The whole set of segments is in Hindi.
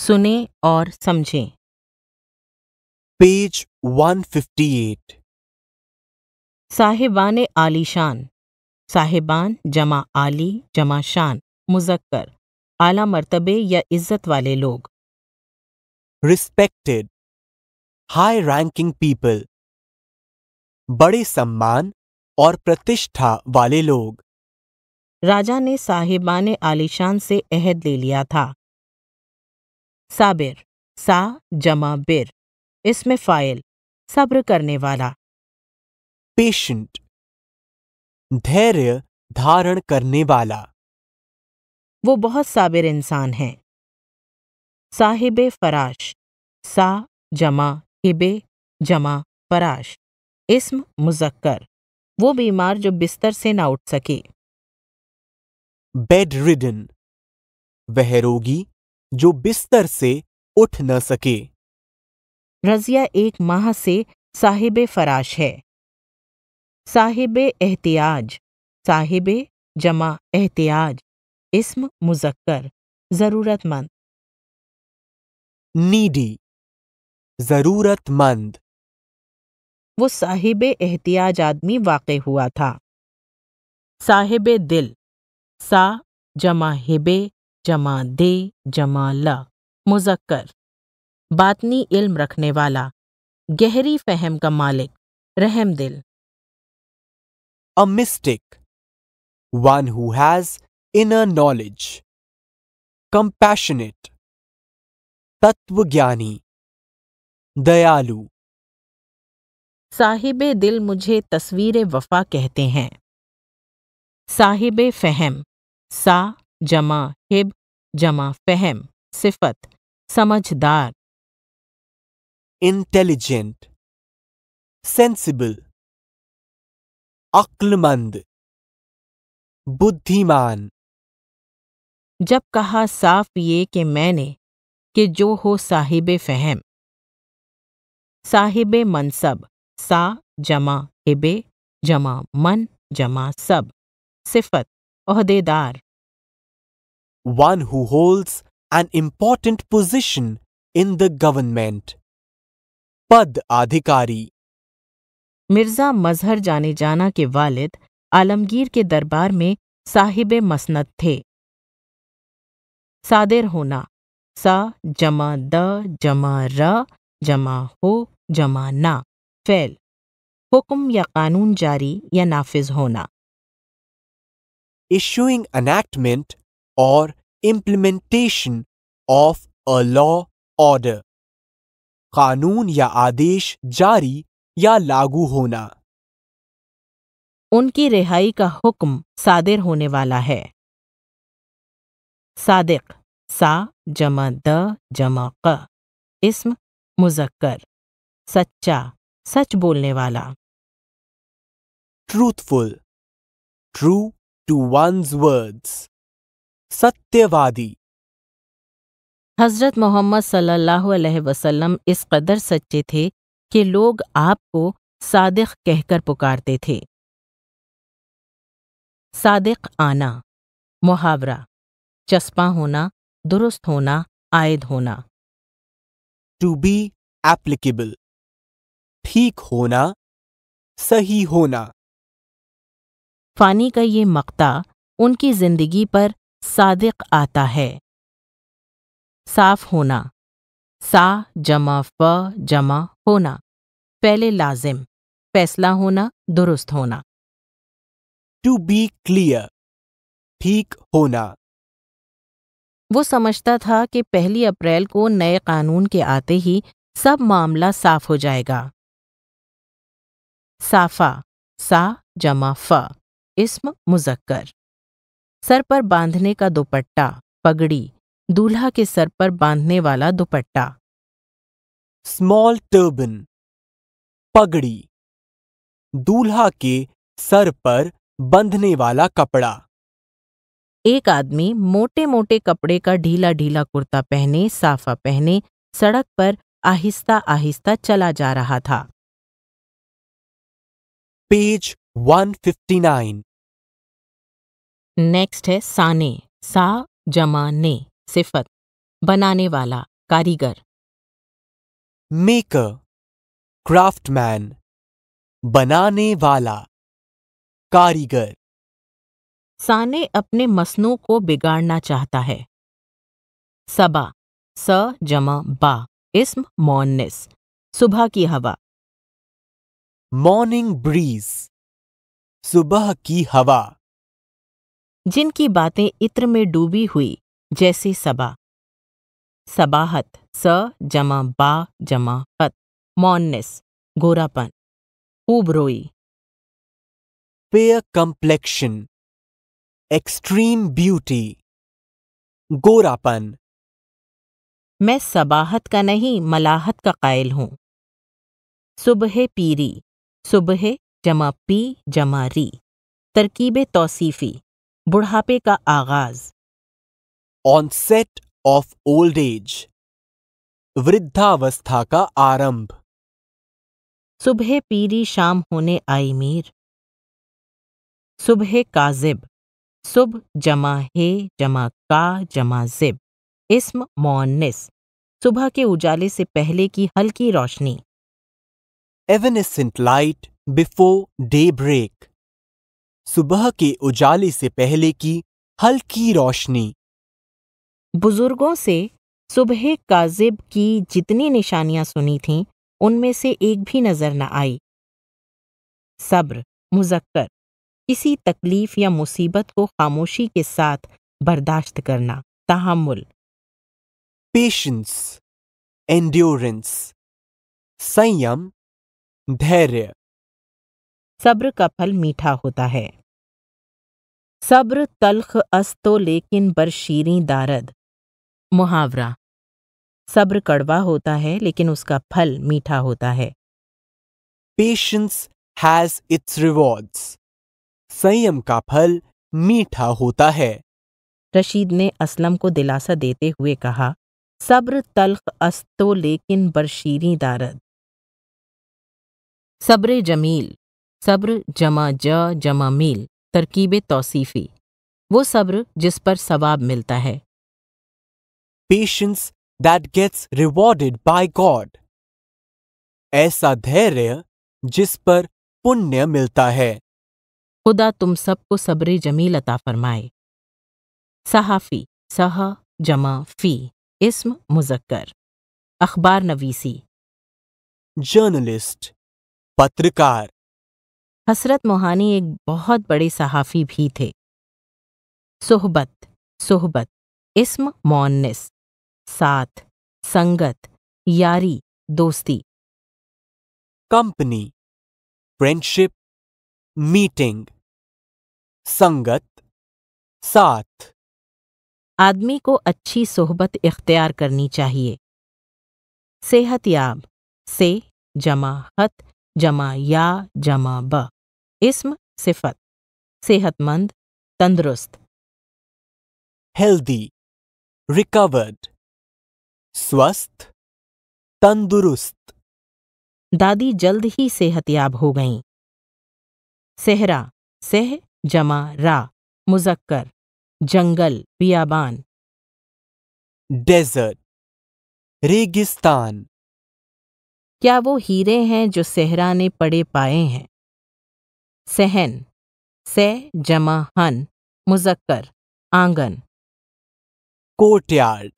सुने और समझें पेज 158 साहिबान आलीशान साहिबान जमा आली जमा शान मुजक्कर आला मर्तबे या इज्जत वाले लोग रिस्पेक्टेड हाई रैंकिंग पीपल बड़े सम्मान और प्रतिष्ठा वाले लोग राजा ने साहिबान आलीशान से अहद ले लिया था साबिर सा जमा बिर इसमें फाइल सब्र करने वाला पेशेंट धैर्य धारण करने वाला वो बहुत साबिर इंसान है साहिब फराश सा जमा हिबे जमा फराश इसम मुजक्कर वो बीमार जो बिस्तर से ना उठ सके बेड रिडन वह रोगी जो बिस्तर से उठ न सके रजिया एक माह से साहिब फराश है साहिब एहतियाज साहिब जमा एहतियाज इसम मुजक्कर ज़रूरतमंद नीडी ज़रूरतमंद वो साहिब एहतियाज आदमी वाक़ हुआ था साहिब दिल सा जमा हिबे जमा दे जमा ल मुजक्कर बातनी इल्म रखने वाला गहरी फहम का मालिक रहम दिल a mystic one who has inner knowledge compassionate तत्वज्ञानी दयालु साहिब दिल मुझे तस्वीर वफा कहते हैं साहिब फहम सा जमा हिब जमा फहम सिफत समझदार इंटेलिजेंट सेंसिबल अक्लमंद बुद्धिमान जब कहा साफ ये कि मैंने कि जो हो साहिब फहम साहिब मनसब सा जमा हिबे जमा मन जमा सब सिफत अहदेदार one who holds an important position in the government. पद अधिकारी मिर्जा मजहर जाने जाना के वालिद आलमगीर के दरबार में साहिब मसनद थे सादिर होना सा जमा द जमा र जमा हो जमा ना फैल हुक्म या कानून जारी या नाफिज होना issuing enactment or implementation of a law order. कानून या आदेश जारी या लागू होना उनकी रिहाई का हुक्म सादिर होने वाला है सादिक सा जमा द जमा क इसम मुजक्कर सच्चा सच बोलने वाला truthful true to one's words सत्यवादी हजरत मोहम्मद सल्लल्लाहु अलैहि वसल्लम इस कदर सच्चे थे कि लोग आपको सादिक कहकर पुकारते थे सादिक आना मुहावरा चस्पा होना दुरुस्त होना आयद होना टू बी एप्लीकेबल ठीक होना सही होना फानी का ये मकता उनकी जिंदगी पर सादिक आता है साफ होना सा जमा फ जमा होना पहले लाजिम फैसला होना दुरुस्त होना टू बी क्लियर ठीक होना वो समझता था कि पहली अप्रैल को नए कानून के आते ही सब मामला साफ हो जाएगा साफा सा जमा फ इसम मुजक्कर सर पर बांधने का दुपट्टा पगड़ी दूल्हा के सर पर बांधने वाला दुपट्टा स्मॉल टर्बन पगड़ी दूल्हा के सर पर बंधने वाला कपड़ा एक आदमी मोटे मोटे कपड़े का ढीला ढीला कुर्ता पहने साफा पहने सड़क पर आहिस्ता आहिस्ता चला जा रहा था पेज 159 नेक्स्ट है साने सा जमा ने सिफत बनाने वाला कारीगर मेकर क्राफ्टमैन बनाने वाला कारीगर साने अपने मसनू को बिगाड़ना चाहता है सबा स जमा बा इस्म मॉर्निस सुबह की हवा मॉर्निंग ब्रीज सुबह की हवा जिनकी बातें इत्र में डूबी हुई जैसे सबा सबाहत स जमा बा जमा हत मौननेस गोरापन खूब रोई पेयर कंप्लेक्शन एक्सट्रीम ब्यूटी गोरापन मैं सबाहत का नहीं मलाहत का कायल हूँ सुबह पीरी सुबह जमा पी जमा री तरकीब तौसीफ़ी बुढ़ापे का आगाज onset of old age वृद्धावस्था का आरंभ सुबह पीरी शाम होने आई मीर सुबह काजिब सुब जमा हे जमा का जमा जिब इसम मोनिस सुबह के उजाले से पहले की हल्की रोशनी evanescent light before daybreak सुबह के उजाले से पहले की हल्की रोशनी बुजुर्गों से सुबह काजिब की जितनी निशानियां सुनी थीं उनमें से एक भी नजर न आई सब्र मुजक्कर किसी तकलीफ या मुसीबत को खामोशी के साथ बर्दाश्त करना तहमुल पेशेंस एंड्योरेंस संयम धैर्य सब्र का फल मीठा होता है सब्र तलख अस्तो लेकिन बरशीरी दारद मुहावरा सब्र कड़वा होता है लेकिन उसका फल मीठा होता है पेशेंस हैज इट्स रिवॉर्ड्स संयम का फल मीठा होता है रशीद ने असलम को दिलासा देते हुए कहा सब्र तलख अस्तो लेकिन बरशीरी दारद सब्र जमील सब्र जमा ज जमा मील तरकीब तौसीफ़ी वो सब्र जिस पर सवाब मिलता है patience that gets rewarded by God ऐसा धैर्य जिस पर पुण्य मिलता है खुदा तुम सबको सब्र जमील अता फरमाए सहाफ़ी सह जमा फ़ी इसम मुजक्कर अखबार नवीसी जर्नलिस्ट पत्रकार हसरत मोहानी एक बहुत बड़े सहाफ़ी भी थे सोहबत सोहबत इसम मोनिस साथ संगत यारी दोस्ती कंपनी फ्रेंडशिप मीटिंग संगत साथ आदमी को अच्छी सोहबत इख्तियार करनी चाहिए सेहत याब से जमा हत जमा या जमा ब इसम सिफत सेहतमंद तंदुरुस्त हेल्दी रिकवर्ड स्वस्थ तंदुरुस्त दादी जल्द ही सेहतयाब हो गईं सेहरा सेह जमा रा मुजक्कर जंगल बियाबान डेजर्ट रेगिस्तान क्या वो हीरे हैं जो सेहरा ने पड़े पाए हैं सहन से जमा हन मुजक्कर आंगन कोर्टयार्ड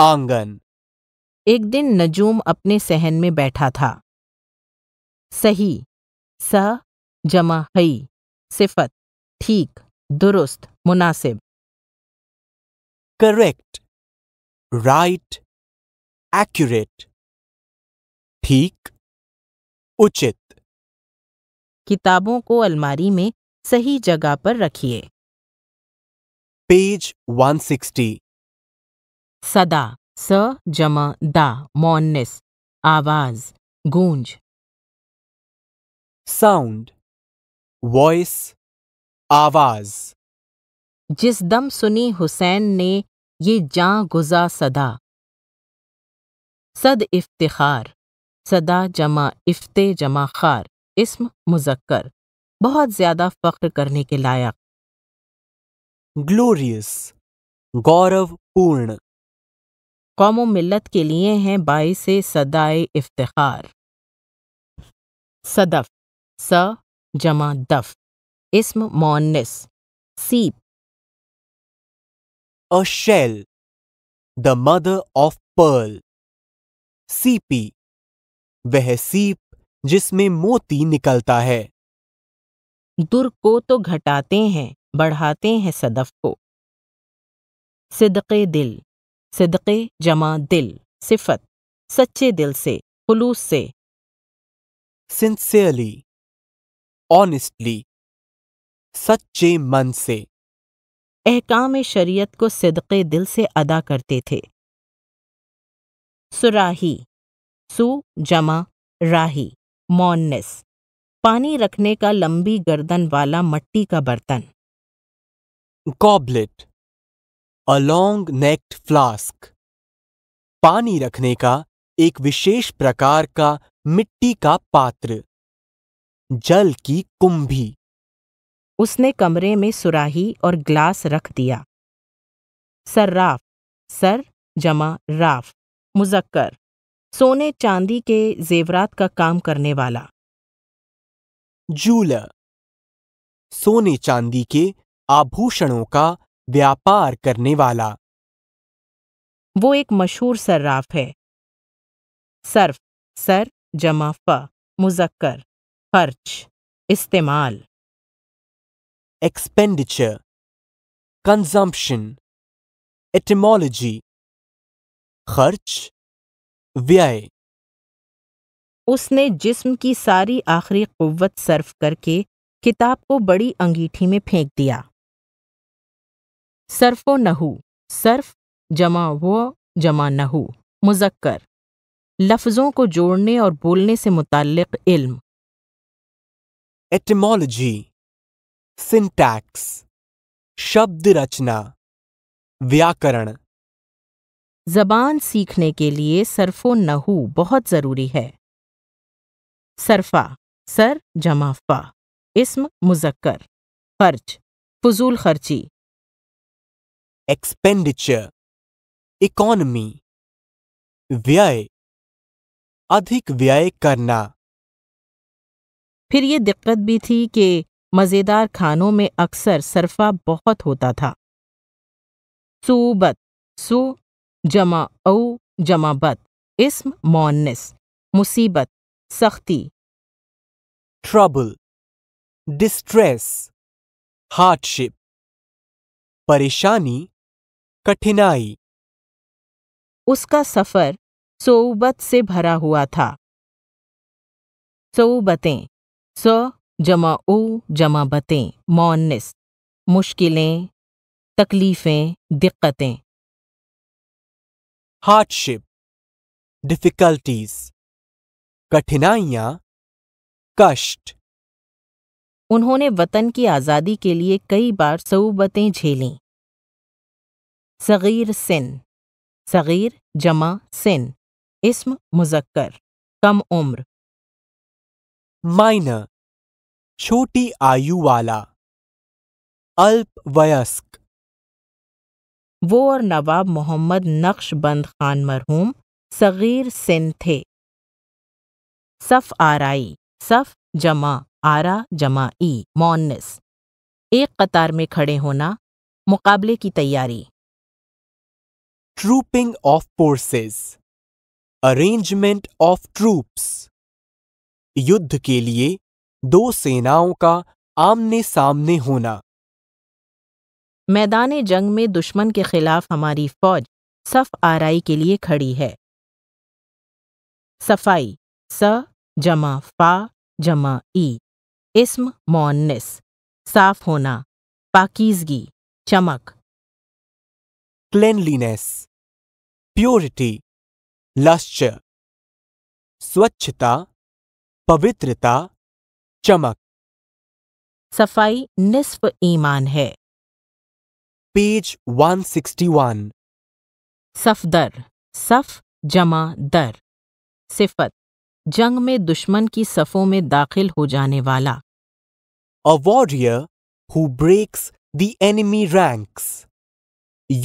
आंगन एक दिन नजूम अपने सहन में बैठा था सही स जमा हई सिफत ठीक दुरुस्त मुनासिब करेक्ट राइट एक्यूरेट ठीक उचित किताबों को अलमारी में सही जगह पर रखिए पेज 160 सदा स जम दा मोनिस आवाज गूंज साउंड वॉइस आवाज जिस दम सुनी हुसैन ने ये जां गुजा सदा सद इफ्तिखार सदा जमा इफ्ते जमा खार इसम मुजक्कर बहुत ज्यादा फख्र करने के लायक ग्लोरियस गौरवपूर्ण कौम मिलत के लिए हैं बाईस सदाए इफ्तार सदफ स जमा दफ इसम मोनिस सीप A the mother of pearl सीपी वह सीप जिसमें मोती निकलता है दुर को तो घटाते हैं बढ़ाते हैं सदफ को सिदक़े दिल सिदक़े जमा दिल सिफत सच्चे दिल से खुलूस से सिंसियरली ऑनेस्टली सच्चे मन से अहकाम शरीयत को सिदक़े दिल से अदा करते थे सुराही सु जमा राही मॉननेस पानी रखने का लंबी गर्दन वाला मट्टी का बर्तन goblet a long necked flask पानी रखने का एक विशेष प्रकार का मिट्टी का पात्र जल की कुंभी उसने कमरे में सुराही और ग्लास रख दिया सर्राफ सर जमा राफ मुजक्कर सोने चांदी के जेवरात का काम करने वाला जूलर सोने चांदी के आभूषणों का व्यापार करने वाला वो एक मशहूर सर्राफ है सर्फ सर जमा फ मुजक्कर खर्च इस्तेमाल एक्सपेंडिचर कंजम्पशन एटमोलॉजी खर्च व्यय उसने जिस्म की सारी आखिरी कुव्वत सर्फ करके किताब को बड़ी अंगीठी में फेंक दिया सर्फो नहु सर्फ जमा व जमा नहू मुजक्कर लफ्ज़ों को जोड़ने और बोलने से मुतालिक इल्म एटमोलॉजी सिंटैक्स शब्द रचना व्याकरण जबान सीखने के लिए सरफो नहू बहुत ज़रूरी है सरफा सर जमाफा इसम मुजक्कर खर्च फजूल खर्ची एक्सपेंडिचर इकॉनमी व्यय अधिक व्यय करना फिर ये दिक्कत भी थी कि मज़ेदार खानों में अक्सर सरफा बहुत होता था सूबत सु जमा औ जमा बत इसम मोन्नस मुसीबत सख्ती ट्रबल डिस्ट्रेस हार्डशिप परेशानी कठिनाई उसका सफ़र सोबत से भरा हुआ था सोबतें स जमा ओ जमा बतें मोनिस मुश्किलें तकलीफ़ें दिक्कतें हार्डशिप डिफिकल्टीज कठिनाइयां कष्ट उन्होंने वतन की आज़ादी के लिए कई बार सऊबतें झेली सगीर सिन सगीर जमा सिन इसम मुजक्कर कम उम्र माइनर छोटी आयु वाला अल्प वयस्क वो और नवाब मोहम्मद नक्शबंद खान मरहूम सगीर सिंध थे सफ़ आराई सफ़ जमा आरा जमा ई मोनस एक कतार में खड़े होना मुकाबले की तैयारी trooping of forces arrangement of troops युद्ध के लिए दो सेनाओं का आमने सामने होना मैदान जंग में दुश्मन के खिलाफ हमारी फौज सफ आराई के लिए खड़ी है सफाई स जमा फा जमा ई इसम मोन्निस साफ होना पाकिजगी चमक क्लेनलीनेस प्योरिटी लश्चर स्वच्छता पवित्रता चमक सफाई निस्फ ईमान है पेज 161 सफदर सफ जमा दर सिफत जंग में दुश्मन की सफ़ों में दाखिल हो जाने वाला a warrior who breaks the enemy ranks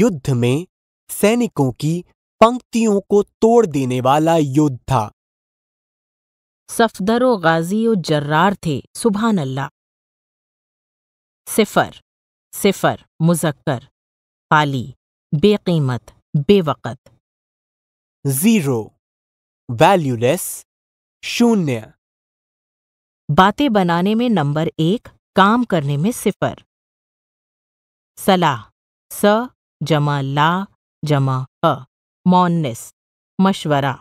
युद्ध में सैनिकों की पंक्तियों को तोड़ देने वाला योद्धा सफदर गाजी और जर्रार थे सुबहानल्ला अल्लाह सिफर सिफर मुजक्कर खाली बेकीमत बेवक़त ज़ीरो वैल्यूलेस शून्य बातें बनाने में नंबर एक काम करने में सिफर सलाह स जमा ला जमा ह मोनिस मशवरा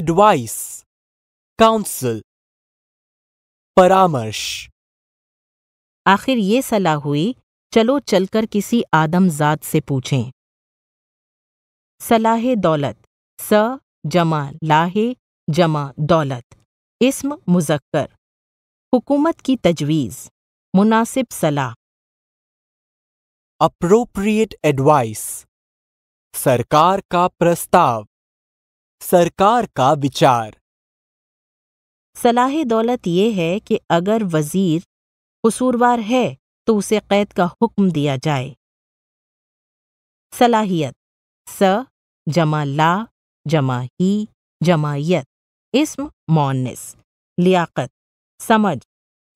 एडवाइस काउंसिल परामर्श आखिर ये सलाह हुई चलो चलकर किसी आदमजात से पूछें सलाह दौलत स जमा लाहे जमा दौलत इसम मुजक्कर हुकूमत की तजवीज़ मुनासिब सलाह अप्रोप्रिएट एडवाइस सरकार का प्रस्ताव सरकार का विचार सलाह दौलत यह है कि अगर वजीर कसूरवार है तो उसे कैद का हुक्म दिया जाए सलाहियत स जमा ला जमा ही जमायत इसम मोनिस लियाकत समझ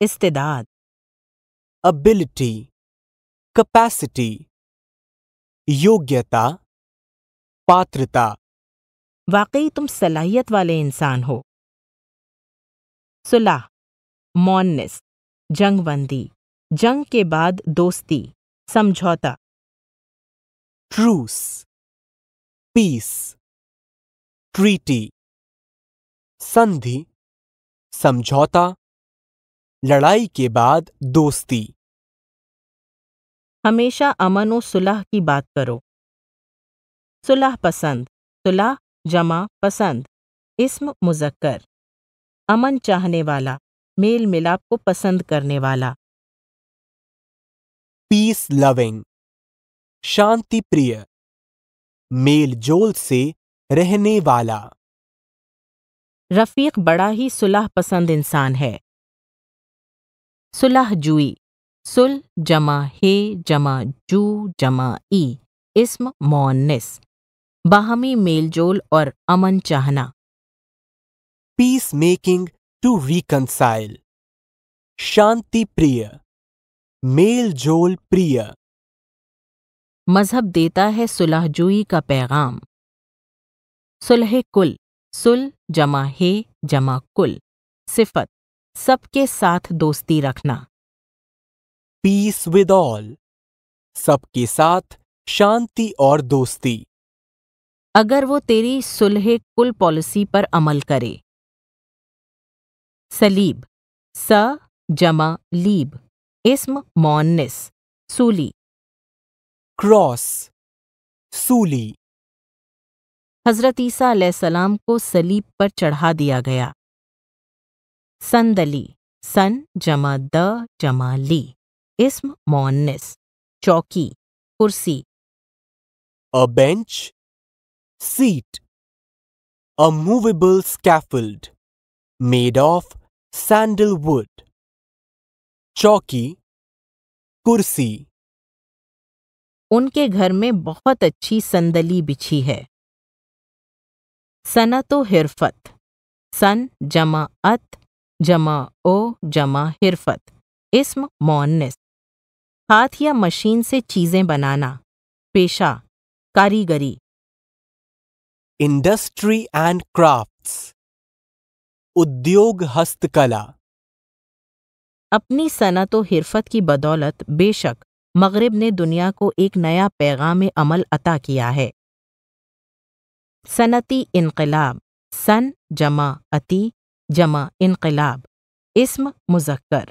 इस्तेदाद अबिलिटी कैपेसिटी योग्यता पात्रता वाकई तुम सलाहियत वाले इंसान हो सुलह मोनिस जंगबंदी जंग के बाद दोस्ती समझौता ट्रूस पीस ट्रीटी संधि समझौता लड़ाई के बाद दोस्ती हमेशा अमन और सुलह की बात करो सुलह पसंद सुलह जमा पसंद इसम मुजक्कर अमन चाहने वाला मेल मिलाप को पसंद करने वाला पीस लविंग शांति प्रिय मेल जोल से रहने वाला रफीक बड़ा ही सुलह पसंद इंसान है सुलह जुई सुल जमा हे जमा जू जमा ई इसम मोनिस बाहमी मेलजोल और अमन चाहना पीस मेकिंग to reconcile. शांति प्रिय मेल जोल प्रिय मजहब देता है सुलहजुई का पैगाम सुलह कुल सुल जमा हे जमा कुल सिफत सबके साथ दोस्ती रखना पीस विद ऑल सबके साथ शांति और दोस्ती अगर वो तेरी सुलह कुल पॉलिसी पर अमल करे सलीब स जमा लीब इसम मोनिस सूली क्रॉस सूली हजरत ईसा सलाम को सलीब पर चढ़ा दिया गया संदली सन जमा द जमा ली इस्म मोनिस चौकी कुर्सी a bench seat a movable scaffold made of sandalwood. चौकी कुर्सी उनके घर में बहुत अच्छी संदली बिछी है सना तो हिरफत सन जमा अत जमा ओ जमा हिरफत इसम हाथ या मशीन से चीजें बनाना पेशा कारीगरी इंडस्ट्री एंड क्राफ्ट्स उद्योग हस्तकला अपनी सनत तो व हिरफत की बदौलत बेशक मगरब ने दुनिया को एक नया पैगाम अमल अता किया है सनती इनकलाब सन जमा अति जमा इनकलाब इसम मुजक्कर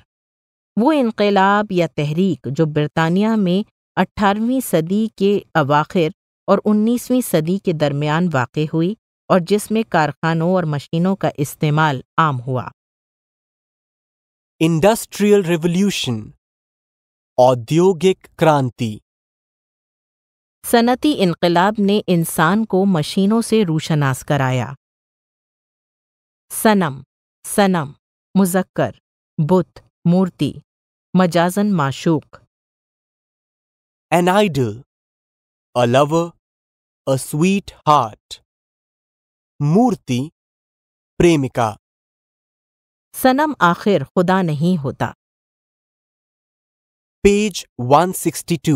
वो इनकलाब या तहरीक जो बरतानिया में 18वीं सदी के अवाखिर और 19वीं सदी के दरमियान वाक़ हुई और जिसमें कारखानों और मशीनों का इस्तेमाल आम हुआ इंडस्ट्रियल रिवोल्यूशन औद्योगिक क्रांति सनती इनकलाब ने इंसान को मशीनों से रूशनास कराया सनम सनम मुजक्कर बुत मूर्ति मजाजन माशूक an idol a love a sweetheart मूर्ति प्रेमिका सनम आखिर खुदा नहीं होता पेज 162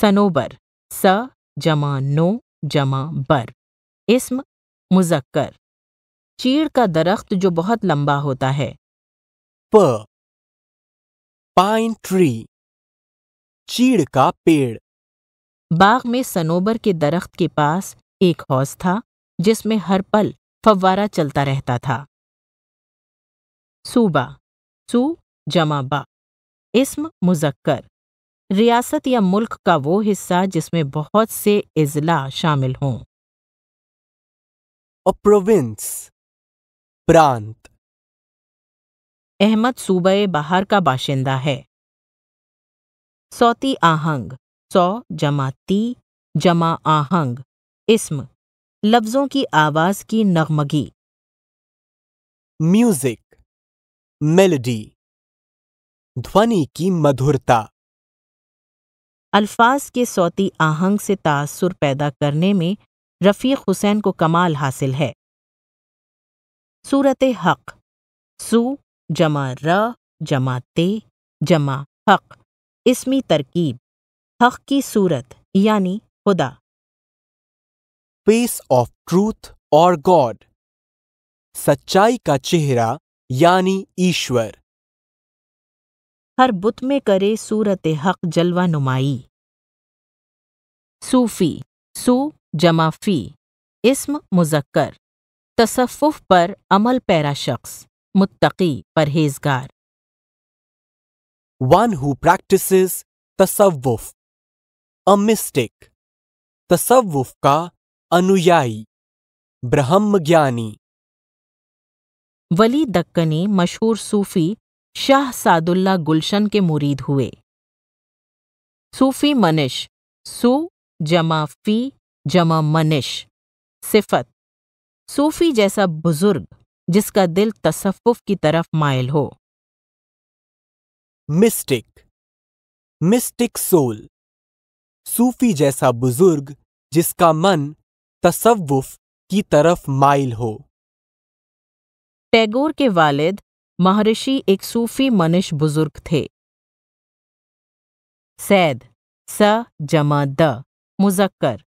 सनोबर स जमा नो जमा बर इसम मुजक्कर चीड़ का दरख्त जो बहुत लंबा होता है प पाइन ट्री चीड़ का पेड़ बाग में सनोबर के दरख्त के पास एक हौज था जिसमें हर पल फव्वारा चलता रहता था सूबा सू जमा बा इसम मुजक्कर रियासत या मुल्क का वो हिस्सा जिसमें बहुत से इजला शामिल हों प्रोविंस प्रांत अहमद सूबे बाहर का बाशिंदा है सौती आहंग सौ जमा ती जमा आहंग इसम लफ्जों की आवाज की नगमगी म्यूजिक मेलोडी ध्वनि की मधुरता अल्फाज के सौती आहंग से तासुर पैदा करने में रफ़ीक हुसैन को कमाल हासिल है सूरत हक सू जमा र जमा ते जमा हक इसमी तरकीब हक की सूरत यानी खुदा फेस ऑफ ट्रूथ और गॉड सच्चाई का चेहरा यानी ईश्वर हर बुत में करे सूरत हक जलवा नुमाई सूफी सू जमा फी इसम मुजक्कर तसफ़ पर अमल पैरा शख्स मुत्तकी परहेजगार वन हु प्रैक्टिस तसव्वुफ अ मिस्टिक तसव्वुफ का अनुयायी ज्ञानी वली दक्कनी मशहूर सूफी शाह सादुल्ला गुलशन के मुरीद हुए सूफी मनिश सु जमा फी जमा मनिश सिफत सूफी जैसा बुजुर्ग जिसका दिल तसव्वुफ की तरफ मायल हो मिस्टिक मिस्टिक सोल सूफी जैसा बुजुर्ग जिसका मन तसव्वुफ की तरफ माइल हो टैगोर के वालिद महर्षि एक सूफी मनुष्य बुजुर्ग थे सैद स जमा द मुजक्कर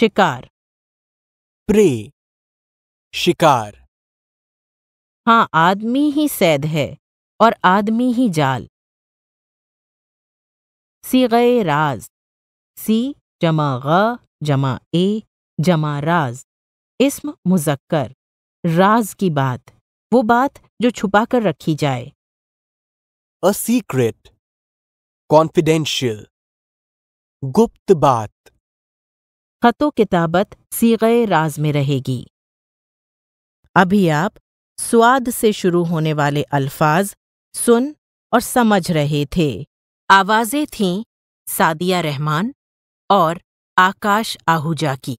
शिकार प्रे शिकार हाँ आदमी ही सैद है और आदमी ही जाल सी गए राज सी जमा ग जमा ए जमा राज इस्म मुजक्कर राज की बात वो बात जो छुपा कर रखी जाए अ सीक्रेट कॉन्फिडेंशियल गुप्त बात खतो किताबत सीगे राज में रहेगी अभी आप स्वाद से शुरू होने वाले अल्फाज सुन और समझ रहे थे आवाजें थीं सादिया रहमान और आकाश आहूजा की